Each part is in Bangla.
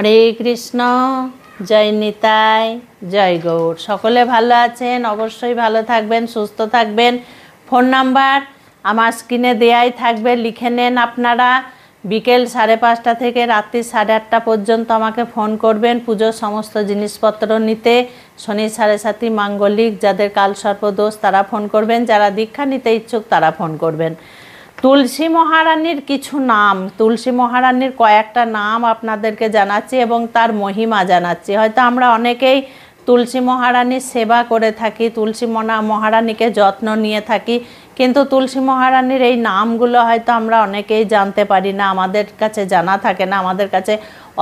হরে কৃষ্ণ জয় নিতাই জয় গৌর সকলে ভালো আছেন অবশ্যই ভালো থাকবেন সুস্থ থাকবেন ফোন নাম্বার আমার স্ক্রিনে দেয়াই থাকবে লিখে নেন আপনারা বিকেল সাড়ে পাঁচটা থেকে রাত্রি সাড়ে আটটা পর্যন্ত আমাকে ফোন করবেন পুজোর সমস্ত জিনিসপত্র নিতে শনি সাড়ে সাতি মাঙ্গলিক যাদের কালসর্প দোষ তারা ফোন করবেন যারা দীক্ষা নিতে ইচ্ছুক তারা ফোন করবেন তুলসী মহারানীর কিছু নাম তুলসী মহারানীর কয়েকটা নাম আপনাদেরকে জানাচ্ছি এবং তার মহিমা জানাচ্ছি হয়তো আমরা অনেকেই তুলসী মহারানীর সেবা করে থাকি তুলসী মনা মহারানীকে যত্ন নিয়ে থাকি কিন্তু তুলসী মহারানীর এই নামগুলো হয়তো আমরা অনেকেই জানতে পারি না আমাদের কাছে জানা থাকে না আমাদের কাছে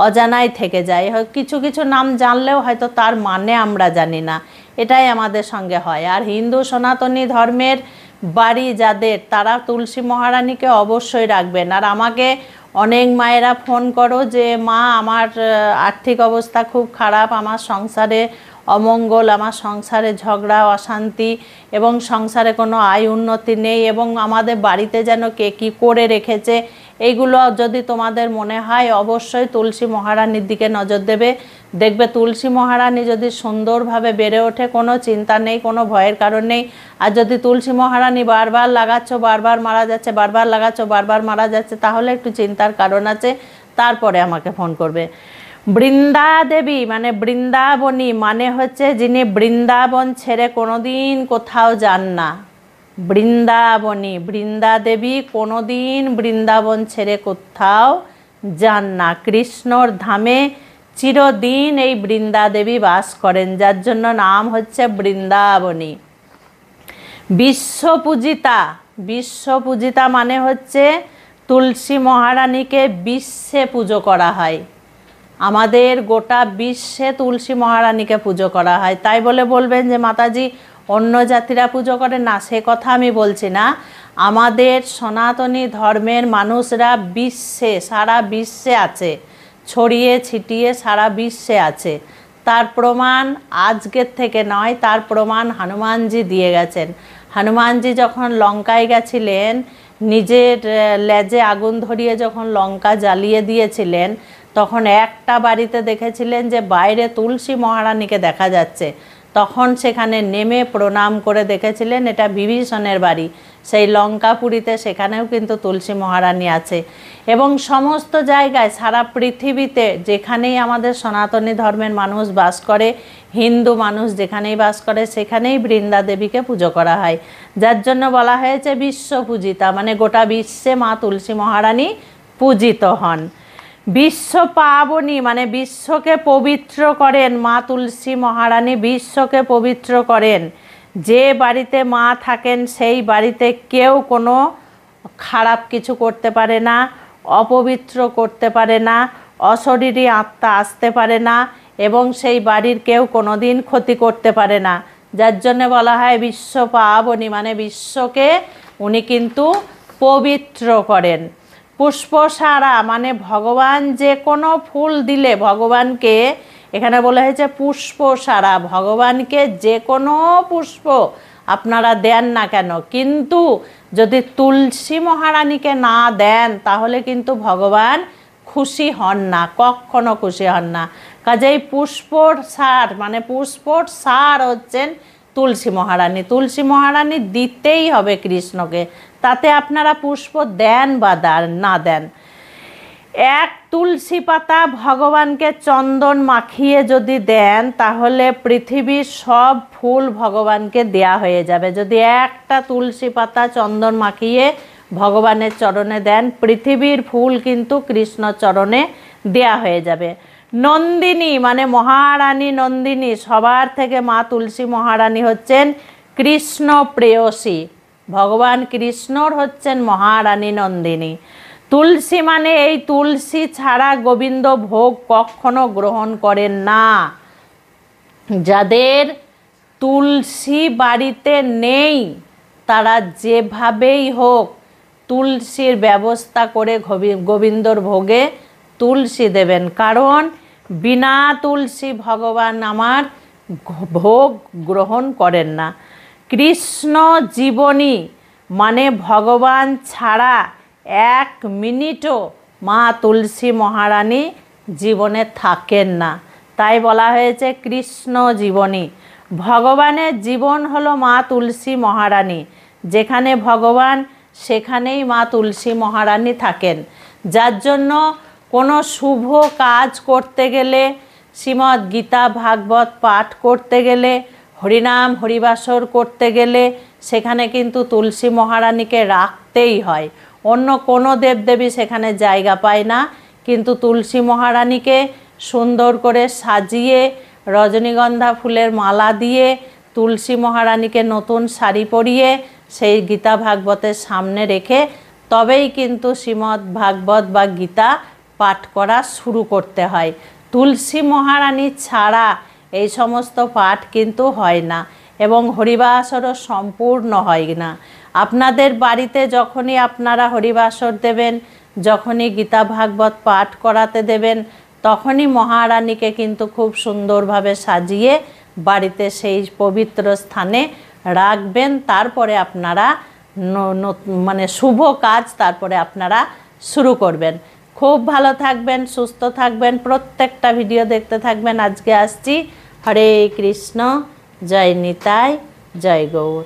অজানাই থেকে যায় কিছু কিছু নাম জানলেও হয়তো তার মানে আমরা জানি না এটাই আমাদের সঙ্গে হয় আর হিন্দু সনাতনী ধর্মের বাড়ি যাদের তারা তুলসী মহারানীকে অবশ্যই রাখবেন আর আমাকে অনেক মায়েরা ফোন করো যে মা আমার আর্থিক অবস্থা খুব খারাপ আমার সংসারে অমঙ্গল আমার সংসারে ঝগড়া অশান্তি এবং সংসারে কোনো আয় উন্নতি নেই এবং আমাদের বাড়িতে যেন কে কী করে রেখেছে এইগুলো যদি তোমাদের মনে হয় অবশ্যই তুলসী মহারানীর দিকে নজর দেবে দেখবে তুলসী মহারানী যদি সুন্দরভাবে বেড়ে ওঠে কোনো চিন্তা নেই কোনো ভয়ের কারণ নেই আর যদি তুলসী মহারানী বারবার লাগাচ্ছ বারবার মারা যাচ্ছে বারবার লাগাচ্ছ বারবার মারা যাচ্ছে তাহলে একটু চিন্তার কারণ আছে তারপরে আমাকে ফোন করবে বৃন্দা দেবী মানে বৃন্দাবনী মানে হচ্ছে যিনি বৃন্দাবন ছেড়ে কোনোদিন কোথাও যান না বৃন্দাবনী বৃন্দা দেবী কোনোদিন বৃন্দাবন ছেড়ে কোথাও যান না কৃষ্ণর ধামে চিরদিন এই বৃন্দা দেবী বাস করেন যার জন্য নাম হচ্ছে বৃন্দাবনী বিশ্বপূজিতা বিশ্বপূজিতা মানে হচ্ছে তুলসী মহারানীকে বিশ্বে পুজো করা হয় আমাদের গোটা বিশ্বে তুলসী মহারানীকে পুজো করা হয় তাই বলে বলবেন যে মাতাজি অন্য জাতিরা পুজো করে না সে কথা আমি বলছি না আমাদের সনাতনী ধর্মের মানুষরা বিশ্বে সারা বিশ্বে আছে ছড়িয়ে ছিটিয়ে সারা বিশ্বে আছে তার প্রমাণ আজকের থেকে নয় তার প্রমাণ হনুমানজি দিয়ে গেছেন হনুমানজি যখন লঙ্কায় গেছিলেন নিজের লেজে আগুন ধরিয়ে যখন লঙ্কা জ্বালিয়ে দিয়েছিলেন তখন একটা বাড়িতে দেখেছিলেন যে বাইরে তুলসী মহারানীকে দেখা যাচ্ছে তখন সেখানে নেমে প্রণাম করে দেখেছিলেন এটা বিভীষণের বাড়ি সেই লঙ্কাপুরীতে সেখানেও কিন্তু তুলসী মহারানী আছে এবং সমস্ত জায়গায় সারা পৃথিবীতে যেখানেই আমাদের সনাতনী ধর্মের মানুষ বাস করে হিন্দু মানুষ যেখানেই বাস করে সেখানেই বৃন্দা দেবীকে পুজো করা হয় যার জন্য বলা হয়েছে বিশ্ব পূজিতা মানে গোটা বিশ্বে মা তুলসী মহারানী পূজিত হন বিশ্ব পাবনী মানে বিশ্বকে পবিত্র করেন মা তুলসী মহারানী বিশ্বকে পবিত্র করেন যে বাড়িতে মা থাকেন সেই বাড়িতে কেউ কোনো খারাপ কিছু করতে পারে না অপবিত্র করতে পারে না অশরীরী আত্মা আসতে পারে না এবং সেই বাড়ির কেউ কোনো দিন ক্ষতি করতে পারে না যার জন্য বলা হয় বিশ্ব পাবনী মানে বিশ্বকে উনি কিন্তু পবিত্র করেন পুষ্পসারা মানে ভগবান যে কোনো ফুল দিলে ভগবানকে এখানে বলা হয়েছে পুষ্পসারা ভগবানকে যে কোনো পুষ্প আপনারা দেন না কেন কিন্তু যদি তুলসী মহারানীকে না দেন তাহলে কিন্তু ভগবান খুশি হন না কখনো খুশি হন না কাজেই পুষ্পর সার মানে পুষ্পর সার হচ্ছেন তুলসী মহারানী তুলসী মহারানী দিতেই হবে কৃষ্ণকে তাতে আপনারা পুষ্প দেন বা না দেন এক তুলসী পাতা ভগবানকে চন্দন মাখিয়ে যদি দেন তাহলে পৃথিবীর সব ফুল ভগবানকে দেয়া হয়ে যাবে যদি একটা তুলসী পাতা চন্দন মাখিয়ে ভগবানের চরণে দেন পৃথিবীর ফুল কিন্তু কৃষ্ণ চরণে দেয়া হয়ে যাবে নন্দিনী মানে মহারানী নন্দিনী সবার থেকে মা তুলসী মহারানী হচ্ছেন কৃষ্ণ প্রেয়সী ভগবান কৃষ্ণর হচ্ছেন মহারানী নন্দিনী তুলসী মানে এই তুলসী ছাড়া গোবিন্দ ভোগ কখনো গ্রহণ করেন না যাদের তুলসী বাড়িতে নেই তারা যেভাবেই হোক তুলসীর ব্যবস্থা করে গোবিন্দর ভোগে তুলসী দেবেন কারণ বিনা তুলসী ভগবান আমার ভোগ গ্রহণ করেন না কৃষ্ণ জীবনী মানে ভগবান ছাড়া এক মিনিটও মা তুলসী মহারানী জীবনে থাকেন না তাই বলা হয়েছে কৃষ্ণ জীবনী ভগবানের জীবন হলো মা তুলসী মহারানী যেখানে ভগবান সেখানেই মা তুলসী মহারানী থাকেন যার জন্য কোনো শুভ কাজ করতে গেলে শ্রীমদ্ গীতা ভাগবত পাঠ করতে গেলে হরিনাম হরিবাসর করতে গেলে সেখানে কিন্তু তুলসী মহারানীকে রাখতেই হয় অন্য কোনো দেবদেবী সেখানে জায়গা পায় না কিন্তু তুলসী মহারানীকে সুন্দর করে সাজিয়ে রজনীগন্ধা ফুলের মালা দিয়ে তুলসী মহারানীকে নতুন শাড়ি পরিয়ে সেই গীতা ভাগবতের সামনে রেখে তবেই কিন্তু শ্রীমৎ ভাগবত বা গীতা পাঠ করা শুরু করতে হয় তুলসী মহারানী ছাড়া এই সমস্ত পাঠ কিন্তু হয় না এবং হরিবাসরও সম্পূর্ণ হয় না আপনাদের বাড়িতে যখনই আপনারা হরিবাসর দেবেন যখনই গীতা ভাগবত পাঠ করাতে দেবেন তখনই মহারানীকে কিন্তু খুব সুন্দরভাবে সাজিয়ে বাড়িতে সেই পবিত্র স্থানে রাখবেন তারপরে আপনারা মানে শুভ কাজ তারপরে আপনারা শুরু করবেন খুব ভালো থাকবেন সুস্থ থাকবেন প্রত্যেকটা ভিডিও দেখতে থাকবেন আজকে আসছি হরে কৃষ্ণ জয় নিতাই জয় গৌর